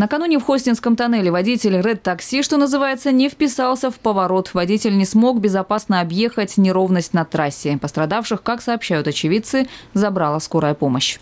Накануне в Хостинском тоннеле водитель Red Такси», что называется, не вписался в поворот. Водитель не смог безопасно объехать неровность на трассе. Пострадавших, как сообщают очевидцы, забрала скорая помощь.